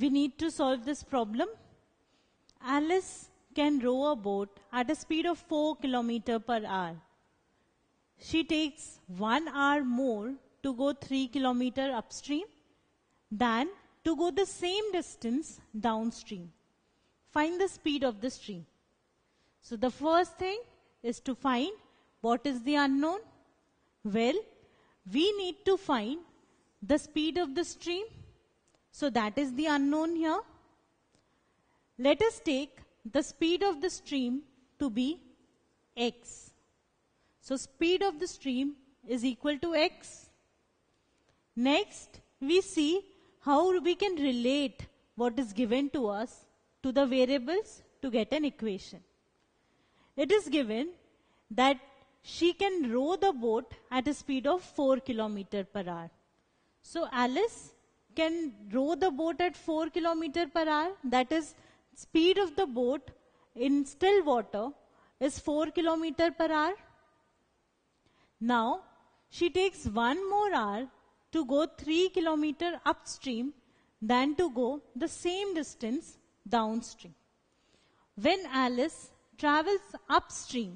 We need to solve this problem. Alice can row a boat at a speed of 4 km per hour. She takes 1 hour more to go 3 km upstream than to go the same distance downstream. Find the speed of the stream. So the first thing is to find what is the unknown? Well, we need to find the speed of the stream so that is the unknown here. Let us take the speed of the stream to be x. So speed of the stream is equal to x. Next, we see how we can relate what is given to us to the variables to get an equation. It is given that she can row the boat at a speed of 4 km per hour. So Alice can row the boat at 4 kilometer per hour, that is speed of the boat in still water is 4 kilometer per hour. Now, she takes one more hour to go 3 kilometer upstream than to go the same distance downstream. When Alice travels upstream,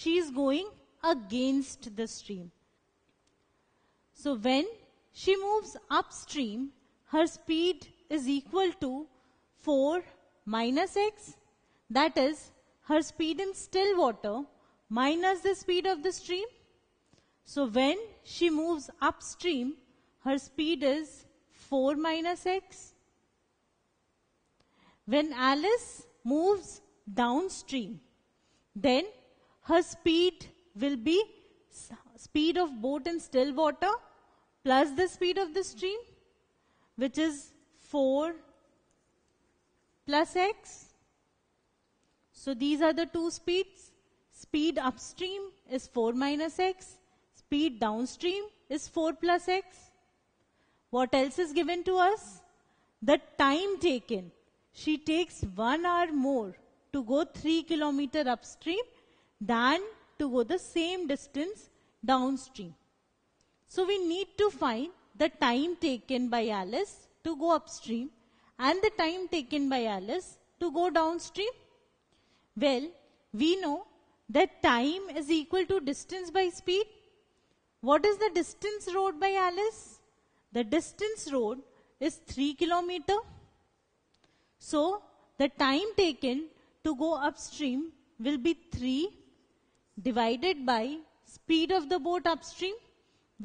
she is going against the stream. So when she moves upstream, her speed is equal to 4 minus x. That is her speed in still water minus the speed of the stream. So when she moves upstream, her speed is 4 minus x. When Alice moves downstream, then her speed will be speed of boat in still water plus the speed of the stream which is 4 plus x. So these are the two speeds. Speed upstream is 4 minus x. Speed downstream is 4 plus x. What else is given to us? The time taken. She takes one hour more to go 3 kilometer upstream than to go the same distance downstream. So we need to find the time taken by Alice to go upstream and the time taken by Alice to go downstream? Well, we know that time is equal to distance by speed. What is the distance road by Alice? The distance road is 3 kilometer. So, the time taken to go upstream will be 3 divided by speed of the boat upstream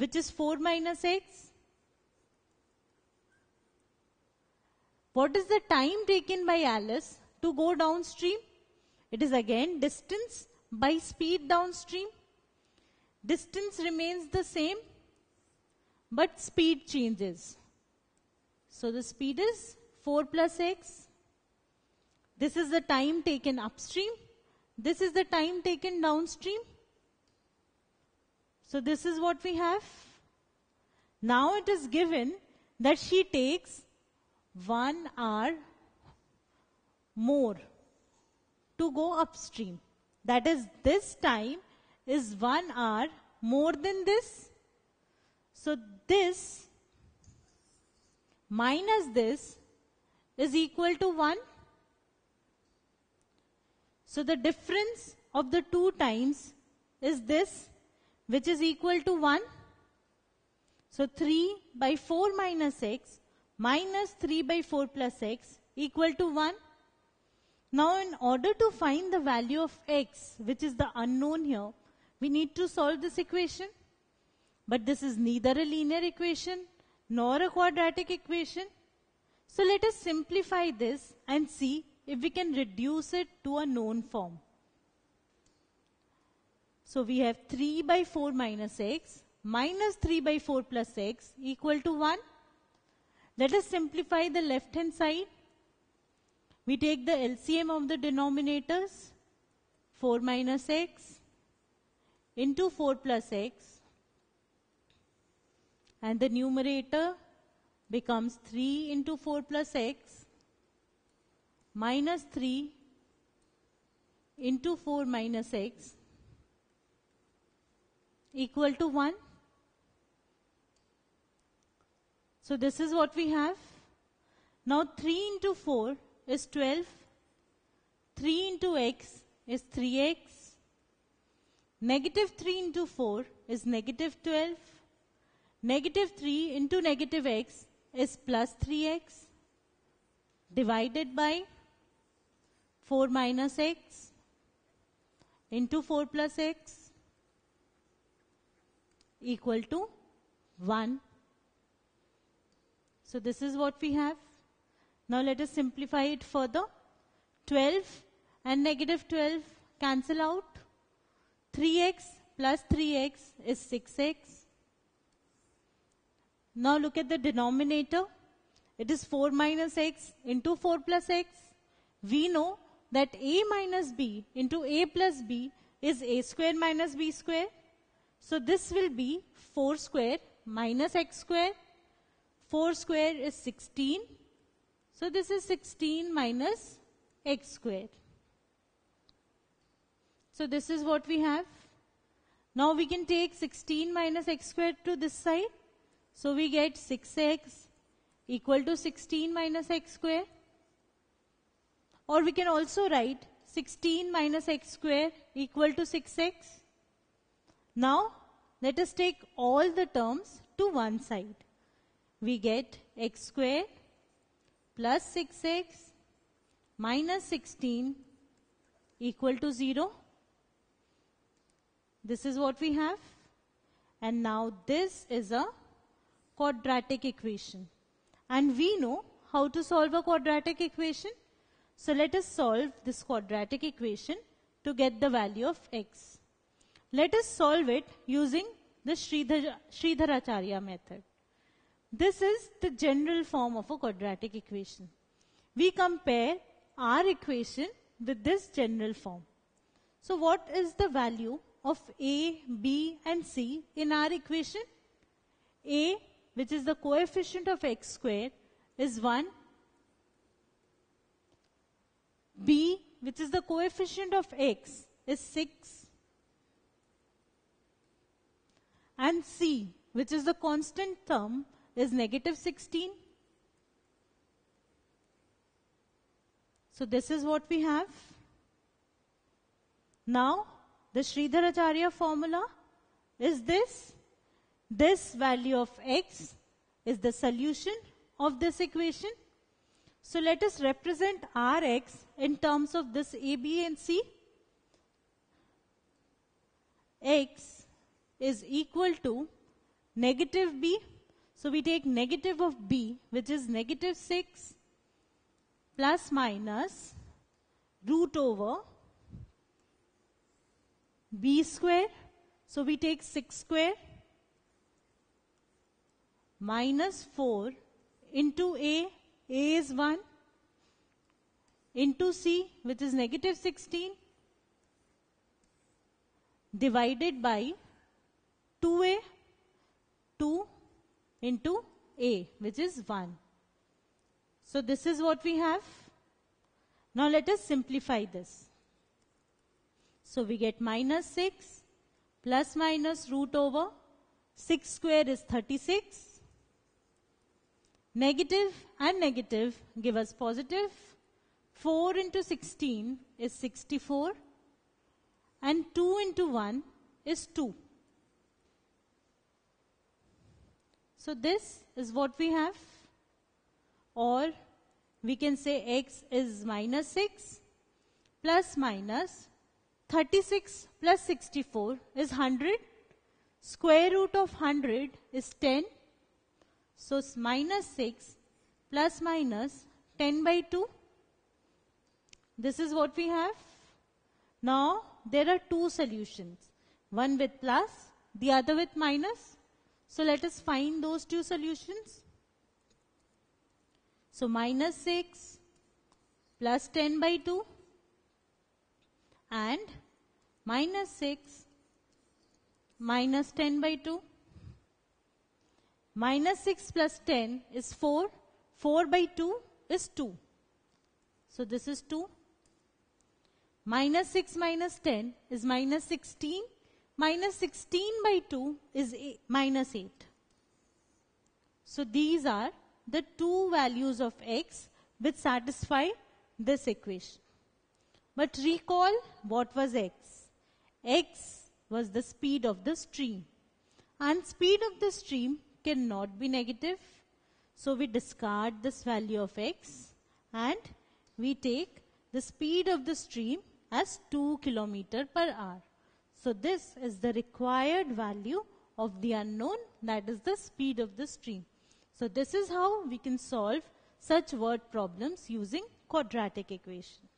which is 4 minus x What is the time taken by Alice to go downstream? It is again distance by speed downstream. Distance remains the same, but speed changes. So the speed is 4 plus x. This is the time taken upstream. This is the time taken downstream. So this is what we have. Now it is given that she takes one hour more to go upstream. That is, this time is one hour more than this. So, this minus this is equal to 1. So, the difference of the two times is this, which is equal to 1. So, 3 by 4 minus x minus 3 by 4 plus x equal to 1. Now in order to find the value of x which is the unknown here we need to solve this equation. But this is neither a linear equation nor a quadratic equation. So let us simplify this and see if we can reduce it to a known form. So we have 3 by 4 minus x minus 3 by 4 plus x equal to 1. Let us simplify the left hand side. We take the LCM of the denominators 4 minus x into 4 plus x and the numerator becomes 3 into 4 plus x minus 3 into 4 minus x equal to 1. So this is what we have. Now 3 into 4 is 12. 3 into x is 3x. Negative 3 into 4 is negative 12. Negative 3 into negative x is plus 3x divided by 4 minus x into 4 plus x equal to 1 so this is what we have. Now let us simplify it further. 12 and negative 12 cancel out. 3x plus 3x is 6x. Now look at the denominator. It is 4 minus x into 4 plus x. We know that a minus b into a plus b is a square minus b square. So this will be 4 square minus x square 4 square is 16. So this is 16 minus x square. So this is what we have. Now we can take 16 minus x square to this side. So we get 6x equal to 16 minus x square. Or we can also write 16 minus x square equal to 6x. Now let us take all the terms to one side we get x square plus 6x minus 16 equal to 0. This is what we have. And now this is a quadratic equation. And we know how to solve a quadratic equation. So let us solve this quadratic equation to get the value of x. Let us solve it using the Sridharacharya method. This is the general form of a quadratic equation. We compare our equation with this general form. So what is the value of A, B and C in our equation? A which is the coefficient of x square is 1. B which is the coefficient of x is 6. And C which is the constant term is negative 16. So this is what we have. Now, the Sridharacharya formula is this. This value of x is the solution of this equation. So let us represent Rx in terms of this A, B and C. X is equal to negative B so we take negative of b which is negative 6 plus minus root over b square. So we take 6 square minus 4 into a, a is 1 into c which is negative 16 divided by 2a 2 into A, which is 1. So this is what we have. Now let us simplify this. So we get minus 6 plus minus root over 6 square is 36. Negative and negative give us positive. 4 into 16 is 64 and 2 into 1 is 2. So this is what we have or we can say x is minus 6 plus minus 36 plus 64 is 100 square root of 100 is 10 so it's minus 6 plus minus 10 by 2 this is what we have now there are two solutions one with plus the other with minus so let us find those two solutions. So minus 6 plus 10 by 2 and minus 6 minus 10 by 2. Minus 6 plus 10 is 4. 4 by 2 is 2. So this is 2. Minus 6 minus 10 is minus 16 Minus 16 by 2 is eight, minus 8. So these are the two values of x which satisfy this equation. But recall what was x? x was the speed of the stream. And speed of the stream cannot be negative. So we discard this value of x and we take the speed of the stream as 2 km per hour. So this is the required value of the unknown, that is the speed of the stream. So this is how we can solve such word problems using quadratic equation.